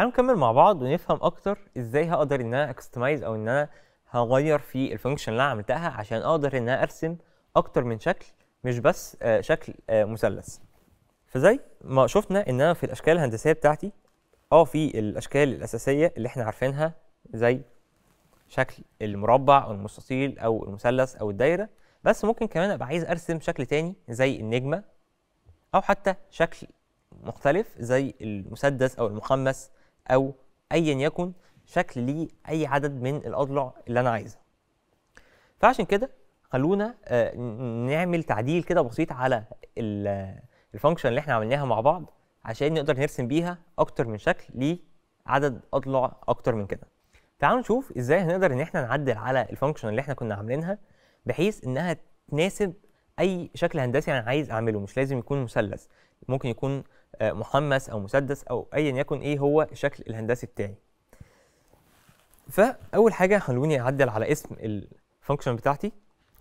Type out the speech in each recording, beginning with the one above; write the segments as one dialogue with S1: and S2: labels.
S1: تعالوا نكمل مع بعض ونفهم اكتر ازاي هقدر ان انا اكستمايز او ان انا هغير في الفانكشن اللي انا عملتها عشان اقدر ان انا ارسم اكتر من شكل مش بس آه، شكل آه، مثلث فزي ما شفنا ان انا في الاشكال الهندسيه بتاعتي اه في الاشكال الاساسيه اللي احنا عارفينها زي شكل المربع او المستطيل او المثلث او الدايره بس ممكن كمان ابقى عايز ارسم شكل تاني زي النجمه او حتى شكل مختلف زي المسدس او المخمس او ايا يكن شكل لي اي عدد من الاضلع اللي انا عايزها فعشان كده خلونا آه، نعمل تعديل كده بسيط على الفانكشن اللي احنا عملناها مع بعض عشان نقدر نرسم بيها اكتر من شكل لعدد اضلع اكتر من كده تعالوا نشوف ازاي هنقدر ان احنا نعدل على الفانكشن اللي احنا كنا عاملينها بحيث انها تناسب اي شكل هندسي انا عايز اعمله مش لازم يكون مثلث ممكن يكون آه، محمس او مسدس او ايا يكن ايه هو الشكل الهندسي بتاعي فاول حاجه خلوني اعدل على اسم الفانكشن بتاعتي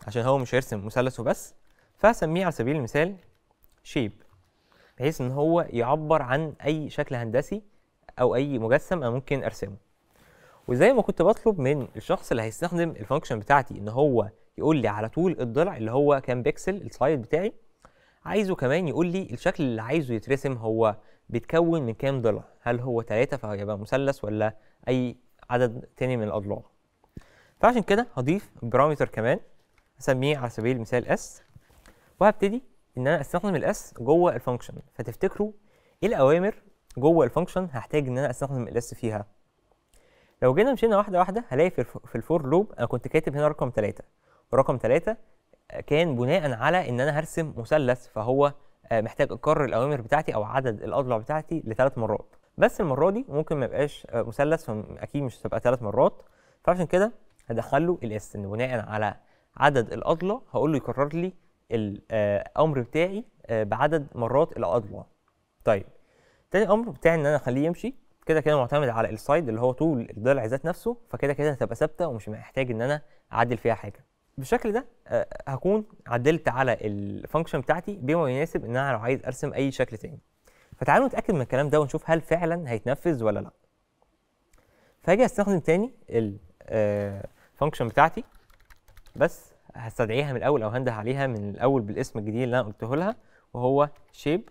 S1: عشان هو مش هيرسم مثلث وبس فاسميه على سبيل المثال شيب بحيث ان هو يعبر عن اي شكل هندسي او اي مجسم انا ممكن ارسمه وزي ما كنت بطلب من الشخص اللي هيستخدم الفانكشن بتاعتي ان هو يقول لي على طول الضلع اللي هو كام بيكسل السايد بتاعي عايزه كمان يقول لي الشكل اللي عايزه يترسم هو بيتكون من كام ضلع هل هو ثلاثة فهيبقى مثلث ولا أي عدد تاني من الأضلاع فعشان كده هضيف بارامتر كمان اسميه على سبيل المثال اس وهبتدي ان انا استخدم الاس جوه الفانكشن فتفتكروا ايه الاوامر جوه الفانكشن هحتاج ان انا استخدم الاس فيها لو جينا مشينا واحده واحده هلاقي في الفور لوب انا كنت كاتب هنا رقم 3 ورقم 3 كان بناء على ان انا هرسم مثلث فهو آه، محتاج اكرر الاوامر بتاعتي او عدد الاضلاع بتاعتي لثلاث مرات بس المره دي ممكن ما يبقاش آه، مثلث فاكيد مش هتبقى ثلاث مرات فعشان كده هدخله الاس ان بناء على عدد الاضلاع هقول له يكرر لي الامر آه، بتاعي بعدد مرات الاضلاع طيب تاني امر بتاعي ان انا اخليه يمشي كده كده معتمد على السايد اللي هو طول الضلع ذات نفسه فكده كده هتبقى ثابته ومش محتاج ان انا اعدل فيها حاجه بالشكل ده آه، هكون عدلت على الفانكشن بتاعتي بما يناسب ان انا لو عايز ارسم اي شكل تاني فتعالوا نتاكد من الكلام ده ونشوف هل فعلا هيتنفذ ولا لا فاجي استخدم تاني الفانكشن آه، بتاعتي بس هستدعيها من الاول او هنده عليها من الاول بالاسم الجديد اللي انا قلته لها وهو شيب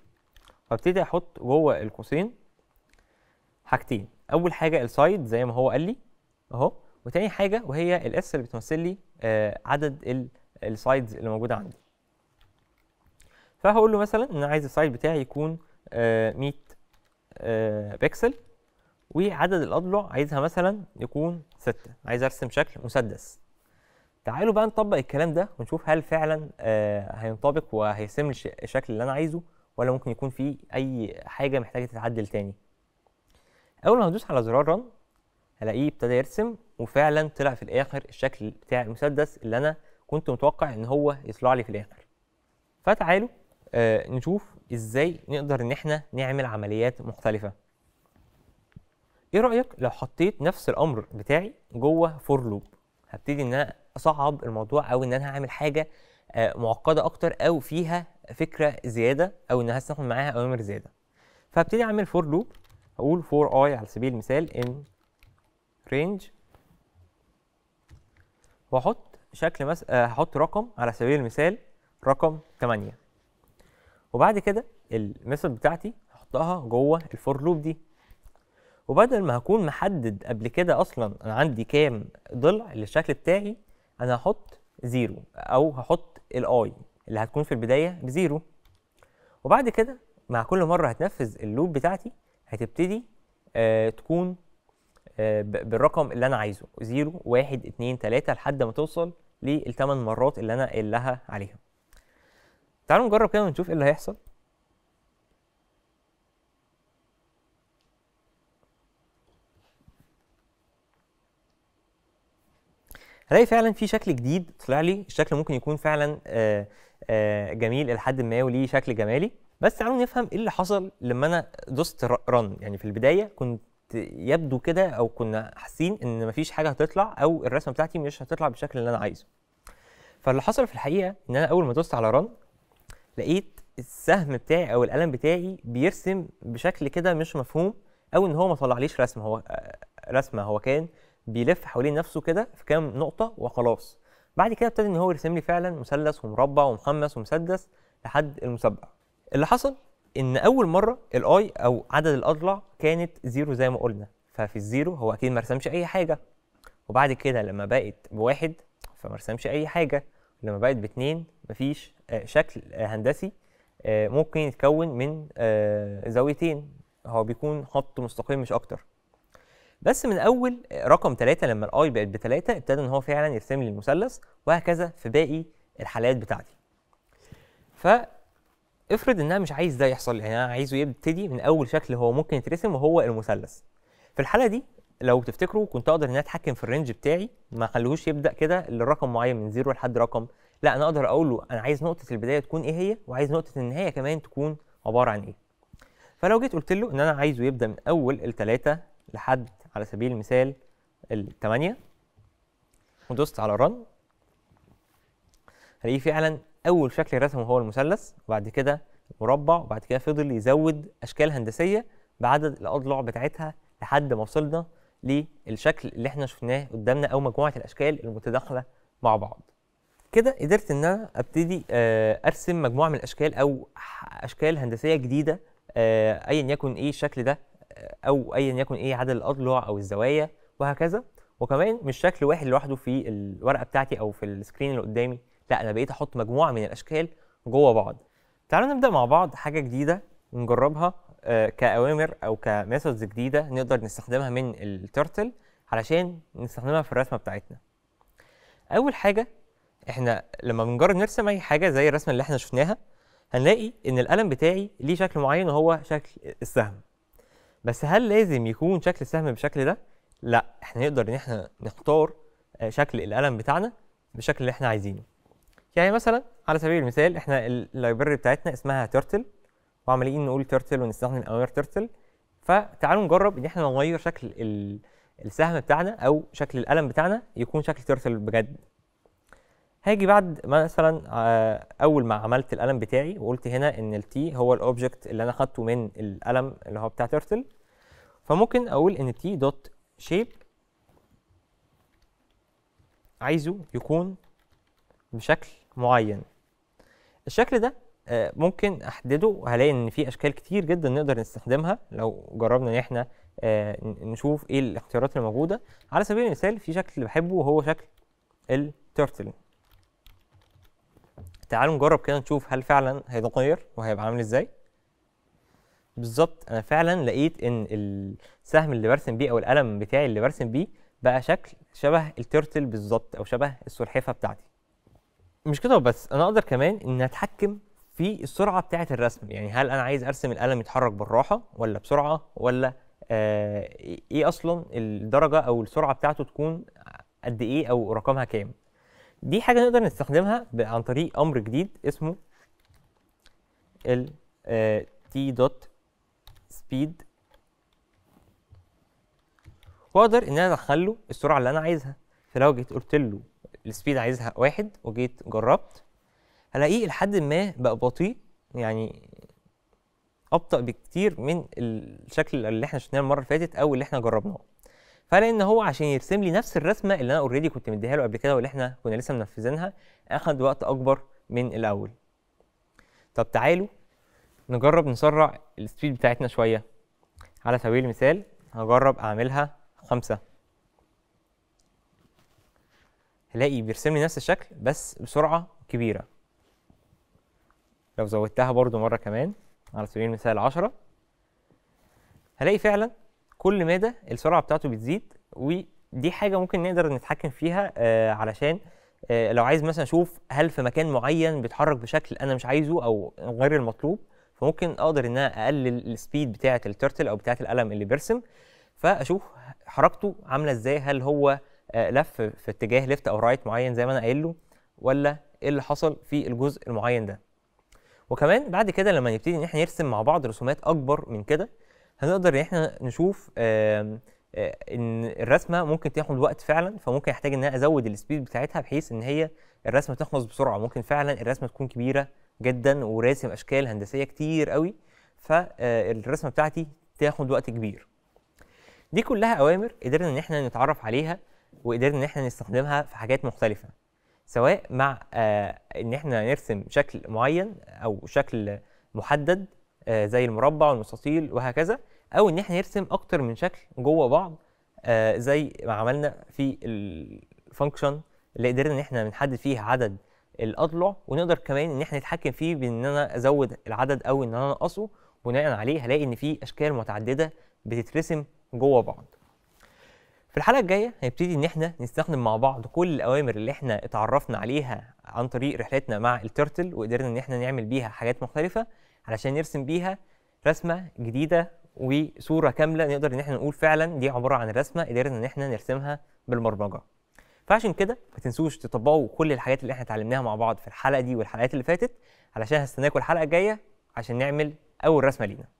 S1: وابتدي احط جوه القوسين حاجتين اول حاجه السايد زي ما هو قال لي اهو وتاني حاجه وهي الاس اللي بتمثل لي آه، عدد السايدز اللي موجوده عندي فهقول له مثلا ان انا عايز السايد بتاعي يكون 100 آه، آه، بكسل وعدد الاضلع عايزها مثلا يكون 6 عايز ارسم شكل مسدس تعالوا بقى نطبق الكلام ده ونشوف هل فعلا آه هينطبق وهيسم الشكل اللي انا عايزه ولا ممكن يكون فيه اي حاجه محتاجه تتعدل تاني اول ما هدوس على زرار رن هلاقيه ابتدى يرسم وفعلا طلع في الاخر الشكل بتاع المسدس اللي انا كنت متوقع ان هو يطلع لي في الاخر فتعالوا آه نشوف ازاي نقدر ان احنا نعمل عمليات مختلفه ايه رايك لو حطيت نفس الامر بتاعي جوه فور لوب هبتدي ان انا اصعب الموضوع او ان انا هعمل حاجه آه معقده اكتر او فيها فكره زياده او ان هستخدم معاها اوامر زياده فهبتدي اعمل فور لوب هقول فور اي على سبيل المثال ان رينج واحط شكل مس... آه، هحط رقم على سبيل المثال رقم 8 وبعد كده الميثود بتاعتي هحطها جوه الفور لوب دي وبدل ما هكون محدد قبل كده اصلا انا عندي كام ضلع للشكل بتاعي انا هحط زيرو او هحط الاي اللي هتكون في البدايه بزيرو وبعد كده مع كل مره هتنفذ اللوب بتاعتي هتبتدي آه تكون آه، بالرقم اللي انا عايزه 0 1 2 3 لحد ما توصل للثمان مرات اللي انا قايلها عليها تعالوا نجرب كده ونشوف ايه اللي هيحصل هلاقي فعلا في شكل جديد طلع لي الشكل ممكن يكون فعلا آه، آه، جميل الى جميل لحد ما وليه شكل جمالي بس تعالوا نفهم ايه اللي حصل لما انا دوست رن يعني في البدايه كنت يبدو كده او كنا حاسين ان مفيش حاجه هتطلع او الرسمه بتاعتي مش هتطلع بالشكل اللي انا عايزه فاللي حصل في الحقيقه ان انا اول ما دوست على رن لقيت السهم بتاعي او القلم بتاعي بيرسم بشكل كده مش مفهوم او ان هو ما طلعليش رسمه هو آه، رسمه هو كان بيلف حوالين نفسه كده في كام نقطه وخلاص بعد كده ابتدى ان هو يرسم لي فعلا مثلث ومربع ومخمس ومسدس لحد المسبع اللي حصل ان اول مره الاي او عدد الاضلع كانت زيرو زي ما قلنا ففي الزيرو هو اكيد ما رسمش اي حاجه وبعد كده لما بقت بواحد فما رسمش اي حاجه لما بقت باتنين مفيش آه، شكل آه، هندسي آه، ممكن يتكون من زاويتين هو بيكون خط مستقيم مش اكتر بس من اول رقم ثلاثة لما الاي بقت بثلاثة ابتدى ان هو فعلا يرسم لي المثلث وهكذا في باقي الحالات بتاعتي ف افرض ان انا مش عايز ده يحصل يعني انا عايزه يبتدي من اول شكل هو ممكن يترسم وهو المثلث في الحاله دي لو تفتكروا كنت اقدر ان انا اتحكم في الرينج بتاعي ما اخليهوش يبدا كده لرقم معين من زيرو لحد رقم لا انا اقدر اقول له انا عايز نقطه البدايه تكون ايه هي وعايز نقطه النهايه كمان تكون عباره عن ايه فلو جيت قلت له ان انا عايزه يبدا من اول الثلاثه لحد على سبيل المثال الثمانيه ودوست على رن هلاقيه فعلا اول شكل رسمه هو المثلث وبعد كده مربع وبعد كده فضل يزود اشكال هندسيه بعدد الاضلاع بتاعتها لحد ما وصلنا للشكل اللي احنا شفناه قدامنا او مجموعه الاشكال المتداخله مع بعض كده قدرت ان انا ابتدي آه، ارسم مجموعه من الاشكال او اشكال هندسيه جديده آه، ايا يكن ايه الشكل ده آه، او ايا يكن ايه عدد الاضلاع او الزوايا وهكذا وكمان مش شكل واحد لوحده في الورقه بتاعتي او في السكرين اللي قدامي لا انا بقيت احط مجموعه من الاشكال جوه بعض تعالوا نبدا مع بعض حاجه جديده نجربها آه، كاوامر او كميثودز جديده نقدر نستخدمها من الترتل علشان نستخدمها في الرسمه بتاعتنا اول حاجه احنا لما بنجرب نرسم اي حاجه زي الرسمه اللي احنا شفناها هنلاقي ان القلم بتاعي ليه شكل معين وهو شكل السهم بس هل لازم يكون شكل السهم بالشكل ده لا احنا نقدر ان احنا نختار آه، شكل القلم بتاعنا بالشكل اللي احنا عايزينه يعني مثلا على سبيل المثال احنا اللايبراري بتاعتنا اسمها تيرتل وعمالين نقول تيرتل ونستخدم الاوامر تيرتل فتعالوا نجرب ان احنا نغير شكل السهم بتاعنا او شكل القلم بتاعنا يكون شكل تيرتل بجد هاجي بعد مثلا آه، اول ما عملت القلم بتاعي وقلت هنا ان التي هو الاوبجكت اللي انا خدته من القلم اللي هو بتاع تيرتل فممكن اقول ان تي دوت شيب عايزه يكون بشكل معين الشكل ده آه، ممكن احدده هلاقي ان في اشكال كتير جدا نقدر نستخدمها لو جربنا ان احنا آه، نشوف ايه الاختيارات الموجوده على سبيل المثال في شكل اللي بحبه وهو شكل التيرتل تعالوا نجرب كده نشوف هل فعلا هيتغير وهيبقى عامل ازاي بالظبط انا فعلا لقيت ان السهم اللي برسم بيه او القلم بتاعي اللي برسم بيه بقى شكل شبه التيرتل بالظبط او شبه السلحفه بتاعتي مش كده وبس انا اقدر كمان ان اتحكم في السرعه بتاعه الرسم يعني هل انا عايز ارسم القلم يتحرك بالراحه ولا بسرعه ولا آه ايه اصلا الدرجه او السرعه بتاعته تكون قد ايه او رقمها كام دي حاجه نقدر نستخدمها عن طريق امر جديد اسمه ال تي دوت سبيد واقدر ان انا ادخل له السرعه اللي انا عايزها فلو جيت قلت له السبيد عايزها واحد وجيت جربت هلاقيه لحد ما بقى بطيء يعني ابطا بكتير من الشكل اللي احنا شفناه المره اللي فاتت او اللي احنا جربناه فلان هو عشان يرسم لي نفس الرسمه اللي انا اوريدي كنت مديها له قبل كده واللي احنا كنا لسه منفذينها اخد وقت اكبر من الاول طب تعالوا نجرب نسرع السبيد بتاعتنا شويه على سبيل المثال هجرب اعملها خمسة هلاقي بيرسم لي نفس الشكل بس بسرعه كبيره لو زودتها برضو مره كمان على سبيل المثال 10 هلاقي فعلا كل مادة السرعه بتاعته بتزيد ودي حاجه ممكن نقدر نتحكم فيها آه علشان آه لو عايز مثلا اشوف هل في مكان معين بيتحرك بشكل انا مش عايزه او غير المطلوب فممكن اقدر ان انا اقلل السبيد بتاعه الترتل او بتاعه القلم اللي بيرسم فاشوف حركته عامله ازاي هل هو آه، لف في اتجاه ليفت او رايت معين زي ما انا قايل له ولا ايه اللي حصل في الجزء المعين ده وكمان بعد كده لما نبتدي ان احنا نرسم مع بعض رسومات اكبر من كده هنقدر ان احنا نشوف آه، ان الرسمه ممكن تاخد وقت فعلا فممكن احتاج ان انا ازود السبيد بتاعتها بحيث ان هي الرسمه تخلص بسرعه ممكن فعلا الرسمه تكون كبيره جدا وراسم اشكال هندسيه كتير قوي فالرسمه آه، بتاعتي تاخد وقت كبير دي كلها اوامر قدرنا ان احنا نتعرف عليها وقدرنا ان احنا نستخدمها في حاجات مختلفه سواء مع آه ان احنا نرسم شكل معين او شكل محدد آه زي المربع والمستطيل وهكذا او ان احنا نرسم اكتر من شكل جوه بعض آه زي ما عملنا في الفانكشن اللي قدرنا ان احنا نحدد فيه عدد الاضلع ونقدر كمان ان احنا نتحكم فيه بان انا ازود العدد او ان انا انقصه بناء عليه هلاقي ان في اشكال متعدده بتترسم جوه بعض في الحلقه الجايه هنبتدي ان احنا نستخدم مع بعض كل الاوامر اللي احنا اتعرفنا عليها عن طريق رحلتنا مع الترتل وقدرنا ان احنا نعمل بيها حاجات مختلفه علشان نرسم بيها رسمه جديده وصوره كامله نقدر ان احنا نقول فعلا دي عباره عن رسمه قدرنا ان احنا نرسمها بالبرمجه فعشان كده ما تنسوش تطبقوا كل الحاجات اللي احنا اتعلمناها مع بعض في الحلقه دي والحلقات اللي فاتت علشان هستناكم الحلقه الجايه عشان نعمل اول رسمه لينا